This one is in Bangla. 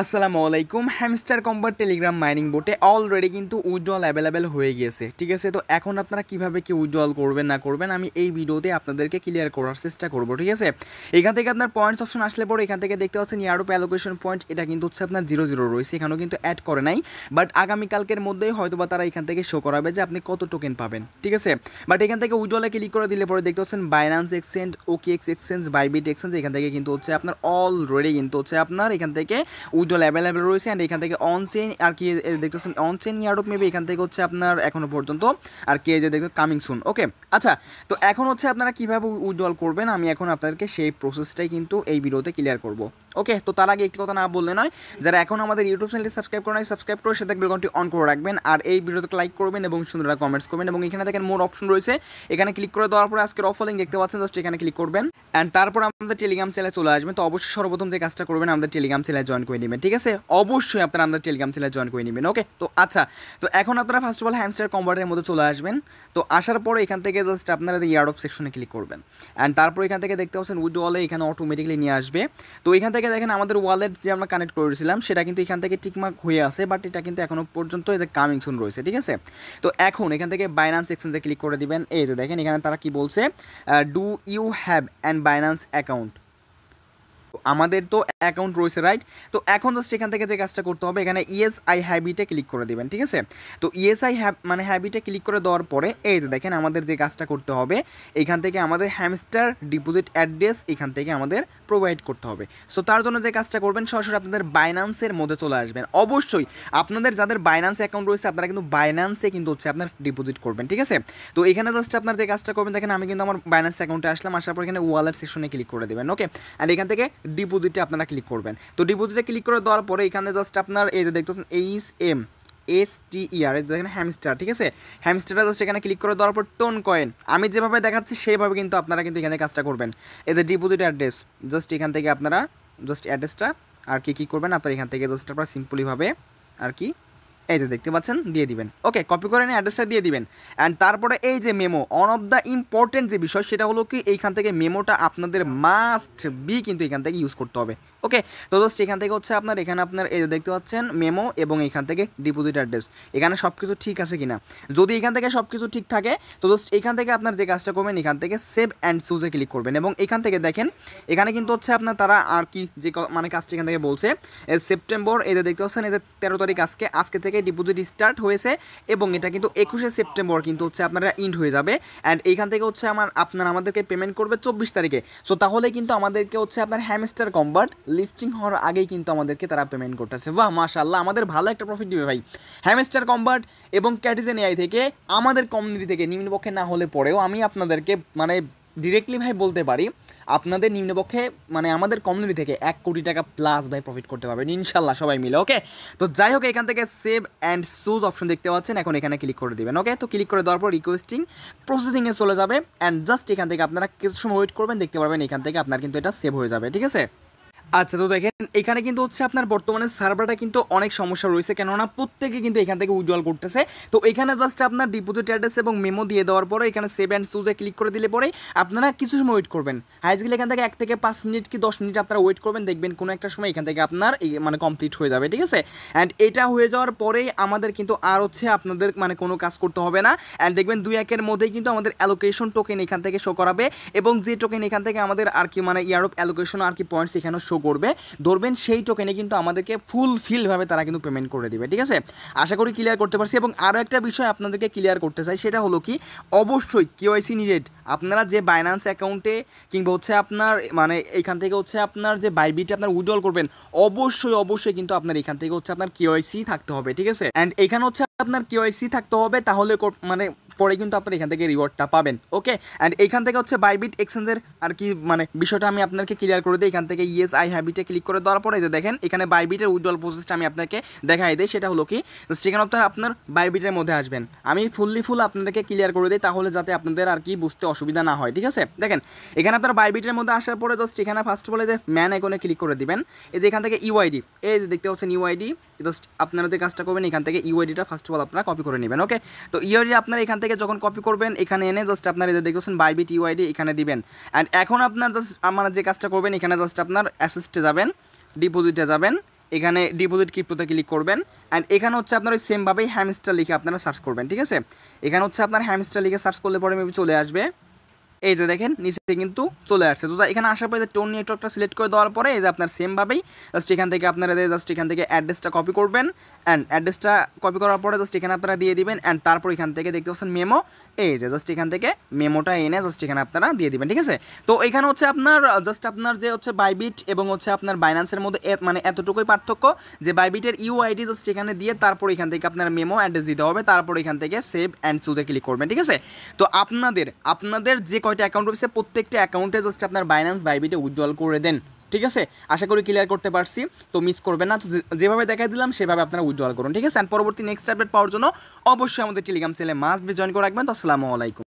আসসালামু আলাইকুম হ্যামস্টার কম্বার টেলিগ্রাম মাইনিং বোটে অলরেডি কিন্তু উইড্রল অ্যাভেলেবেল হয়ে গেছে ঠিক আছে তো এখন আপনারা কিভাবে কি উইড্রল করবেন না করবেন আমি এই ভিডিওতে আপনাদেরকে ক্লিয়ার করার চেষ্টা করব ঠিক আছে এখান থেকে আপনার পয়েন্টস অপশন আসলে পরে এখান থেকে দেখতে পাচ্ছেন ইয়ারোপ অ্যালোকেশন পয়েন্ট এটা কিন্তু হচ্ছে আপনার জিরো জিরো রয়েছে এখানেও কিন্তু অ্যাড করে নাই বাট আগামীকালকের মধ্যেই হয়তোবা তারা এখান থেকে শো করাবে যে আপনি কত টোকেন পাবেন ঠিক আছে বাট এখান থেকে উইড্রলে ক্লিক করে দিলে পরে দেখতে পাচ্ছেন Binance exchange okay X exchange Bybit exchange এখান থেকে কিন্তু হচ্ছে আপনার অলরেডি কিন্তু হচ্ছে আপনার এখান থেকে উইডল অ্যাভেলেবেল রয়েছে অ্যান্ড এখান থেকে অন চেন আর কি দেখতেছেন অন চেন ইয়ারডপ মেবি এখান থেকে হচ্ছে আপনার এখনও পর্যন্ত আর কে যে দেখতে কামিং সুন ওকে আচ্ছা তো এখন হচ্ছে আপনারা কীভাবে উইডল করবেন আমি এখন আপনাদেরকে সেই প্রসেসটাই কিন্তু এই ভিডিওতে ক্লিয়ার করবো ওকে তো তার আগে একটি কথা না বললে নয় যারা এখন আমাদের ইউটিউব চ্যানেলটি সাবস্ক্রাইব করে নয় সাবস্ক্রাইব করে দেখবে বেলকনটি অন করে রাখবেন আর এই ভিডিওতে লাইক করবেন এবং সুন্দররা কমেন্টস করবেন এবং এখানে দেখেন মোর অপশন রয়েছে এখানে ক্লিক করে দেওয়ার পরে আজকের অফ লিঙ্ক দেখতে পাচ্ছেন জাস্ট এখানে ক্লিক করবেন অ্যান্ড তারপর আমাদের টেলিগ্রাম চ্যানেলে চলে আসবেন তো অবশ্যই সর্বপ্রথম যে কাজটা করবেন আমাদের টেলিগ্রাম চ্যানেলে জয়েন করে নেবেন ঠিক আছে অবশ্যই আপনারা আমাদের টেলিগ্রাম চ্যানেলে জয়েন করে নেবেন ওকে তো আচ্ছা তো এখন আপনারা ফার্স্ট অফ অল হ্যান্ডস্টার কম্বার্টের মধ্যে চলে আসবেন তো আসার পরে এখান থেকে জাস্ট আপনারা ইয়ার অফ সেকশনে ক্লিক করবেন অ্যান্ড তারপর এখান থেকে দেখতে পাচ্ছেন অলে এখানে অটোমেটিকলি নিয়ে আসবে তো এখান থেকে থেকে দেখেন আমাদের ওয়ালেট যে আমরা কানেক্ট করেছিলাম সেটা কিন্তু এখান থেকে টিকমার্ক হয়ে আছে বাট এটা কিন্তু এখনও পর্যন্ত এদের কামিং সুন রয়েছে ঠিক আছে তো এখন এখান থেকে বাইনান্স এক্সচেঞ্জে ক্লিক করে দিবেন এই যে দেখেন এখানে তারা কি বলছে do you have an Binance account আমাদের তো অ্যাকাউন্ট রয়েছে রাইট তো এখন জাস্ট এখান থেকে যে কাজটা করতে হবে এখানে ইএস আই হ্যাবিটে ক্লিক করে দেবেন ঠিক আছে তো ইএস আই হ্যাব মানে হ্যাবিটে ক্লিক করে দেওয়ার পরে এই যে দেখেন আমাদের যে কাজটা করতে হবে এখান থেকে আমাদের হ্যামস্টার ডিপোজিট অ্যাড্রেস এখান থেকে আমাদের প্রোভাইড করতে হবে সো তার জন্য যে কাজটা করবেন সরাসরি আপনাদের বাইন্যান্সের মধ্যে চলে আসবেন অবশ্যই আপনাদের যাদের বাইন্যান্স অ্যাকাউন্ট রয়েছে আপনারা কিন্তু বাইন্যান্সে কিন্তু হচ্ছে আপনার ডিপোজিট করবেন ঠিক আছে তো এখানে জাস্ট আপনার যে কাজটা করবেন দেখেন আমি কিন্তু আমার বাইন্যান্স অ্যাকাউন্টে আসলাম আসার পর এখানে ওয়ালেট সেকশনে ক্লিক করে দেবেন ওকে অ্যান্ড এখান থেকে ডিপোজিটে আপনারা ক্লিক করবেন তো ডিপোজিটে ক্লিক করে দেওয়ার পরে এখানে জাস্ট আপনার এই যে দেখতেছেন H M S T R দেখেন হ্যামস্টার ঠিক আছে হ্যামস্টারটা জাস্ট এখানে ক্লিক করে দেওয়ার পর টোন কয়েন আমি যেভাবে দেখাচ্ছি সেইভাবে কিন্তু আপনারা কিন্তু এখানে কাজটা করবেন এই যে ডিপোজিট অ্যাড্রেস জাস্ট এখান থেকে আপনারা জাস্ট অ্যাড্রেসটা আর কি কী করবেন আপনারা এখান থেকে জাস্ট আপনারা সিম্পলিভাবে আর কি এই যে দেখতে পাচ্ছেন দিয়ে দিবেন ওকে কপি করে নিয়ে অ্যাড্রেসটা দিয়ে দিবেন অ্যান্ড তারপরে এই যে মেমো অন অফ দ্য ইম্পর্টেন্ট যে বিষয় সেটা হলো কি এইখান থেকে মেমোটা আপনাদের মাস্ট বি কিন্তু এখান থেকে ইউজ করতে হবে ওকে তো দোস্ত এখান থেকে হচ্ছে আপনার এখানে আপনার এই দেখতে পাচ্ছেন মেমো এবং এখান থেকে ডিপোজিট অ্যাড্রেস এখানে সব কিছু ঠিক আছে কিনা যদি এখান থেকে সব কিছু ঠিক থাকে তো দোস্ত এখান থেকে আপনার যে কাজটা করবেন এখান থেকে সেভ অ্যান্ড চুজে ক্লিক করবেন এবং এখান থেকে দেখেন এখানে কিন্তু হচ্ছে আপনার তারা আর কি যে মানে কাজটা এখান থেকে বলছে সেপ্টেম্বর এদের দেখতে পাচ্ছেন এদের তেরো তারিখ আজকে আজকে থেকে ডিপোজিট স্টার্ট হয়েছে এবং এটা কিন্তু একুশে সেপ্টেম্বর কিন্তু হচ্ছে আপনারা ইন্ড হয়ে যাবে অ্যান্ড এইখান থেকে হচ্ছে আমার আপনার আমাদেরকে পেমেন্ট করবে চব্বিশ তারিখে সো তাহলে কিন্তু আমাদেরকে হচ্ছে আপনার হ্যামস্টার কম্বার্ট লিস্টিং হওয়ার আগেই কিন্তু আমাদেরকে তারা পেমেন্ট করতেছে বাহ মাশাল্লাহ আমাদের ভালো একটা প্রফিট দিবে ভাই হ্যামেস্টার কম্বার্ট এবং ক্যাটিজেন এআই থেকে আমাদের কমিউনিটি থেকে নিম্নপক্ষে না হলে পরেও আমি আপনাদেরকে মানে ডিরেক্টলি ভাই বলতে পারি আপনাদের নিম্নপক্ষে মানে আমাদের কমিউনিটি থেকে এক কোটি টাকা প্লাস ভাই প্রফিট করতে পারবেন ইনশাল্লাহ সবাই মিলে ওকে তো যাই হোক এখান থেকে সেভ অ্যান্ড সুজ অপশন দেখতে পাচ্ছেন এখন এখানে ক্লিক করে দেবেন ওকে তো ক্লিক করে দেওয়ার পর রিকোয়েস্টিং প্রসেসিংয়ে চলে যাবে অ্যান্ড জাস্ট এখান থেকে আপনারা কিছু সময় ওয়েট করবেন দেখতে পারবেন এখান থেকে আপনার কিন্তু এটা সেভ হয়ে যাবে ঠিক আছে আচ্ছা তো দেখেন এখানে কিন্তু হচ্ছে আপনার বর্তমানে সার্ভারটা কিন্তু অনেক সমস্যা রয়েছে কেননা প্রত্যেকে কিন্তু এখান থেকে উজ্জ্বল করতেছে তো এখানে জাস্ট আপনার ডিপোজিট অ্যাড্রেস এবং মেমো দিয়ে দেওয়ার পরে এখানে সেভ অ্যান্ড সুজে ক্লিক করে দিলে পরে আপনারা কিছু সময় ওয়েট করবেন হাইজগুলি এখান থেকে এক থেকে পাঁচ মিনিট কি দশ মিনিট আপনারা ওয়েট করবেন দেখবেন কোনো একটা সময় এখান থেকে আপনার মানে কমপ্লিট হয়ে যাবে ঠিক আছে অ্যান্ড এটা হয়ে যাওয়ার পরেই আমাদের কিন্তু আর হচ্ছে আপনাদের মানে কোনো কাজ করতে হবে না অ্যান্ড দেখবেন দুই একের মধ্যেই কিন্তু আমাদের অ্যালোকেশন টোকেন এখান থেকে শো করাবে এবং যে টোকেন এখান থেকে আমাদের আর কি মানে ইয়ারোপ অ্যালোকেশন আর কি পয়েন্টস এখানে শো করবে ধরবেন সেই টোকেনে কিন্তু আমাদেরকে ফুলফিলভাবে তারা কিন্তু পেমেন্ট করে দেবে ঠিক আছে আশা করি ক্লিয়ার করতে পারছি এবং আরও একটা বিষয় আপনাদেরকে ক্লিয়ার করতে চাই সেটা হলো কি অবশ্যই কেওয়াইসি নিডেড আপনারা যে বাইন্যান্স অ্যাকাউন্টে কিংবা হচ্ছে আপনার মানে এখান থেকে হচ্ছে আপনার যে বাইবিটি আপনার উইড্রল করবেন অবশ্যই অবশ্যই কিন্তু আপনার এখান থেকে হচ্ছে আপনার কেওয়াইসি থাকতে হবে ঠিক আছে অ্যান্ড এখানে হচ্ছে আপনার কেওয়াইসি থাকতে হবে তাহলে মানে পরে কিন্তু আপনার এখান থেকে রিওয়ার্ডটা পাবেন ওকে অ্যান্ড এখান থেকে হচ্ছে বাইবিট এক্সচেঞ্জের আর কি মানে বিষয়টা আমি আপনাকে ক্লিয়ার করে দিই এখান থেকে ইএস আই হ্যাবিটে ক্লিক করে দেওয়ার পরে যে দেখেন এখানে বাইবিটের উইড্রল প্রসেসটা আমি আপনাকে দেখাই দিই সেটা হলো কি সেখানে আপনার আপনার বাইবিটের মধ্যে আসবেন আমি ফুললি ফুল আপনাদেরকে ক্লিয়ার করে দিই তাহলে যাতে আপনাদের আর কি বুঝতে অসুবিধা না হয় ঠিক আছে দেখেন এখানে আপনার বাইবিটের মধ্যে আসার পরে জাস্ট এখানে ফার্স্ট অফ অল যে ম্যান আইকনে ক্লিক করে দিবেন এই যে এখান থেকে ইউআইডি e এই যে দেখতে পাচ্ছেন ইউআইডি e জাস্ট আপনারা যে কাজটা করবেন এখান থেকে ইউআইডিটা ফার্স্ট অফ অল আপনারা কপি করে নেবেন ওকে তো ইউআইডি e আপনারা এখান থেকে থেকে যখন কপি করবেন এখানে এনে জাস্ট আপনার এই যে দেখতেছেন বাইবি টিওয়াইডি এখানে দিবেন অ্যান্ড এখন আপনার জাস্ট আমার যে কাজটা করবেন এখানে জাস্ট আপনার অ্যাসেস্টে যাবেন ডিপোজিটে যাবেন এখানে ডিপোজিট ক্রিপ্টোতে ক্লিক করবেন অ্যান্ড এখানে হচ্ছে আপনার ওই সেমভাবেই হ্যামস্টার লিখে আপনারা সার্চ করবেন ঠিক আছে এখানে হচ্ছে আপনার হ্যামস্টার লিখে সার্চ করলে পরে মেবি চলে আসবে এই যে দেখেন নিচে কিন্তু চলে আসছে তো এখানে আসার পরে টোন নেটওয়ার্কটা সিলেক্ট করে দেওয়ার পরে এই যে আপনার সেমভাবেই জাস্ট এখান থেকে আপনারা জাস্ট এখান থেকে অ্যাড্রেসটা কপি করবেন অ্যান্ড অ্যাড্রেসটা কপি করার পরে জাস্ট এখানে আপনারা দিয়ে দিবেন অ্যান্ড তারপর এখান থেকে দেখতে পাচ্ছেন মেমো এই যে জাস্ট এখান থেকে মেমোটা এনে জাস্ট এখানে আপনারা দিয়ে দিবেন ঠিক আছে তো এখানে হচ্ছে আপনার জাস্ট আপনার যে হচ্ছে বাইবিট এবং হচ্ছে আপনার বাইন্যান্সের মধ্যে মানে এতটুকুই পার্থক্য যে বাইবিটের ইউআইডি জাস্ট এখানে দিয়ে তারপর এখান থেকে আপনার মেমো অ্যাড্রেস দিতে হবে তারপর এখান থেকে সেভ অ্যান্ড চুজে ক্লিক করবেন ঠিক আছে তো আপনাদের আপনাদের যে ছয়টা অ্যাকাউন্ট রয়েছে প্রত্যেকটা অ্যাকাউন্টে জাস্ট আপনার বাইন্যান্স বাইবিটে উজ্জ্বল করে দেন ঠিক আছে আশা করি ক্লিয়ার করতে পারছি তো মিস করবেন না তো যেভাবে দেখা দিলাম সেভাবে আপনারা উজ্জ্বল করুন ঠিক আছে অ্যান্ড পরবর্তী নেক্সট আপডেট পাওয়ার জন্য অবশ্যই আমাদের টেলিগ্রাম চ্যানেলে মাস্ট বি জয়েন করে রাখবেন তো আসসালামু আলাইকুম